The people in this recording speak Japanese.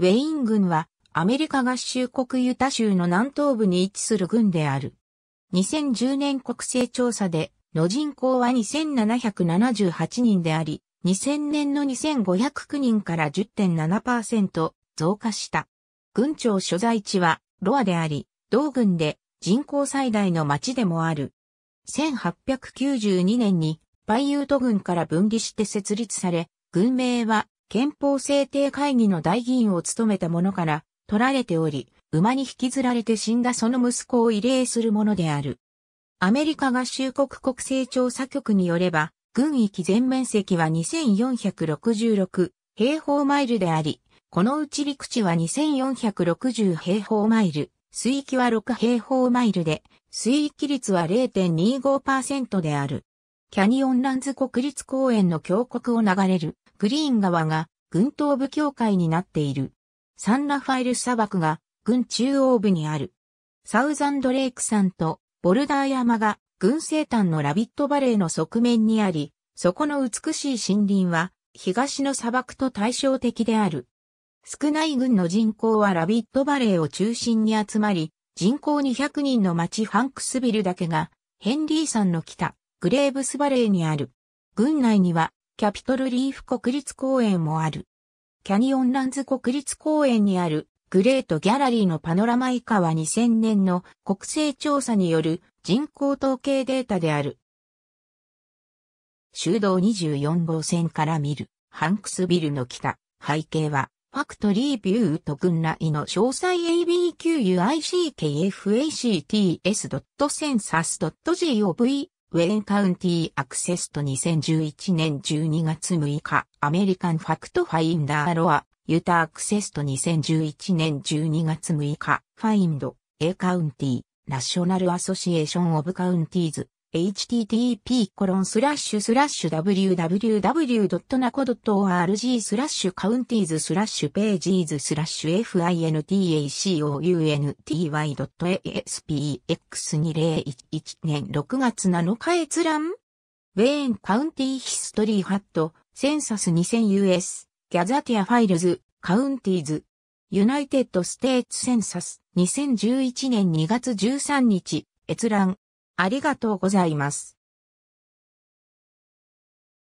ウェイン軍はアメリカ合衆国ユタ州の南東部に位置する軍である。2010年国勢調査での人口は2778人であり、2000年の2509人から10.7%増加した。軍庁所在地はロアであり、同軍で人口最大の町でもある。1892年にバイユート軍から分離して設立され、軍名は憲法制定会議の代議員を務めた者から取られており、馬に引きずられて死んだその息子を慰霊するものである。アメリカ合衆国国勢調査局によれば、軍域全面積は2466平方マイルであり、このうち陸地は2460平方マイル、水域は6平方マイルで、水域率は0.25%である。キャニオンランズ国立公園の峡谷を流れるグリーン川が群東部境界になっている。サンラファエル砂漠が群中央部にある。サウザンドレイク山とボルダー山が群西端のラビットバレーの側面にあり、そこの美しい森林は東の砂漠と対照的である。少ない群の人口はラビットバレーを中心に集まり、人口200人の町ハンクスビルだけが、ヘンリー山の北、グレーブスバレーにある。郡内には、キャピトルリーフ国立公園もある。キャニオンランズ国立公園にある、グレートギャラリーのパノラマ以下は2000年の国勢調査による人口統計データである。修道24号線から見るハンクスビルの北、背景はファクトリービューと群内の詳細 abquickfacs.census.gov ウェインカウンティーアクセスと2011年12月6日、アメリカンファクトファインダーロア、ユタアクセスと2011年12月6日、ファインド、A カウンティー、ナショナルアソシエーションオブカウンティーズ、http://www.naco.org スラッシュカウンティーズスラッシュページーズスラッシュ fintacounty.aspx2011 年6月7日閲覧ウェーンカウンティーヒストリーハットセンサス 2000US ギャザティアファイルズカウンティーズユナイテッドステーツセンサス2011年2月13日閲覧ありがとうございます。